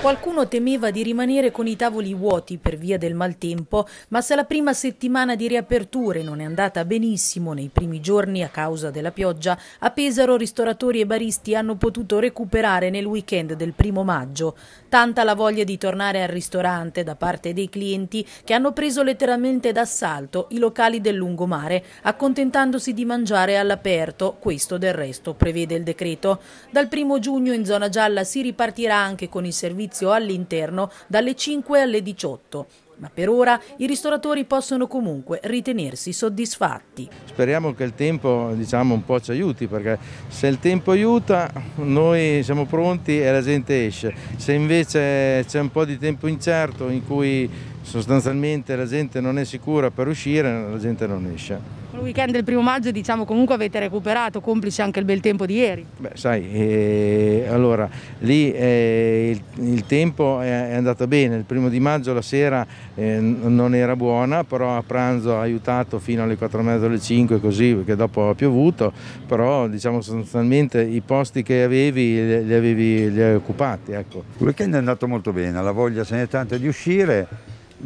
Qualcuno temeva di rimanere con i tavoli vuoti per via del maltempo, ma se la prima settimana di riaperture non è andata benissimo nei primi giorni a causa della pioggia, a Pesaro ristoratori e baristi hanno potuto recuperare nel weekend del primo maggio. Tanta la voglia di tornare al ristorante da parte dei clienti che hanno preso letteralmente d'assalto i locali del lungomare, accontentandosi di mangiare all'aperto, questo del resto prevede il decreto. Dal primo giugno in zona gialla si ripartirà anche con i servizi servizio all'interno dalle 5 alle 18. Ma per ora i ristoratori possono comunque ritenersi soddisfatti. Speriamo che il tempo diciamo, un po' ci aiuti perché se il tempo aiuta noi siamo pronti e la gente esce. Se invece c'è un po' di tempo incerto in cui sostanzialmente la gente non è sicura per uscire, la gente non esce. Il weekend del primo maggio diciamo comunque avete recuperato, complice anche il bel tempo di ieri. Beh sai, eh, allora lì eh, il, il, tempo è, è, andato bene, il primo di maggio la sera eh, non era buona, però a pranzo ha aiutato fino alle 4 e mezza, alle 5 così, perché dopo ha piovuto, però diciamo sostanzialmente i posti che avevi eh, li, avevi, li occupati. Ecco. Il weekend è andato molto bene, la voglia se ne è tanta di uscire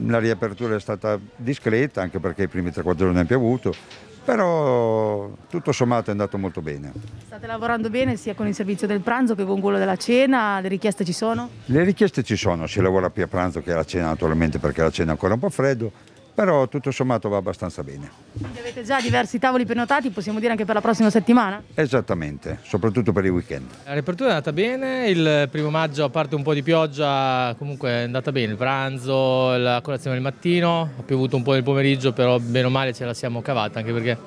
la riapertura è stata discreta anche perché i primi 3-4 giorni è piovuto, però tutto sommato è andato molto bene. State lavorando bene sia con il servizio del pranzo che con quello della cena, le richieste ci sono? Le richieste ci sono, si lavora più a pranzo che alla cena naturalmente perché la cena è ancora un po' freddo però tutto sommato va abbastanza bene. Quindi avete già diversi tavoli prenotati, possiamo dire anche per la prossima settimana? Esattamente, soprattutto per i weekend. La riapertura è andata bene, il primo maggio a parte un po' di pioggia, comunque è andata bene, il pranzo, la colazione del mattino, ha piovuto un po' nel pomeriggio, però meno male ce la siamo cavata, anche perché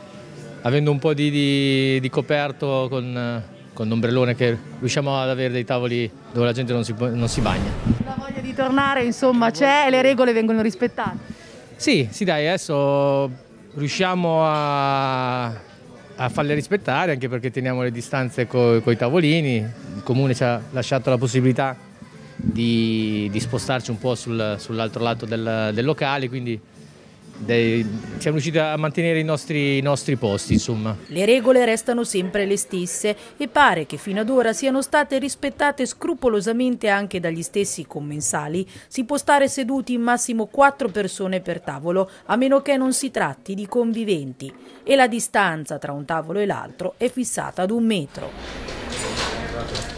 avendo un po' di, di, di coperto con, con l'ombrellone che riusciamo ad avere dei tavoli dove la gente non si, non si bagna. La voglia di tornare insomma c'è e le regole vengono rispettate. Sì, sì dai, adesso riusciamo a, a farle rispettare anche perché teniamo le distanze con i tavolini, il comune ci ha lasciato la possibilità di, di spostarci un po' sul, sull'altro lato del, del locale, quindi dei, siamo riusciti a mantenere i nostri, i nostri posti. Insomma. Le regole restano sempre le stesse e pare che fino ad ora siano state rispettate scrupolosamente anche dagli stessi commensali. Si può stare seduti in massimo quattro persone per tavolo, a meno che non si tratti di conviventi e la distanza tra un tavolo e l'altro è fissata ad un metro.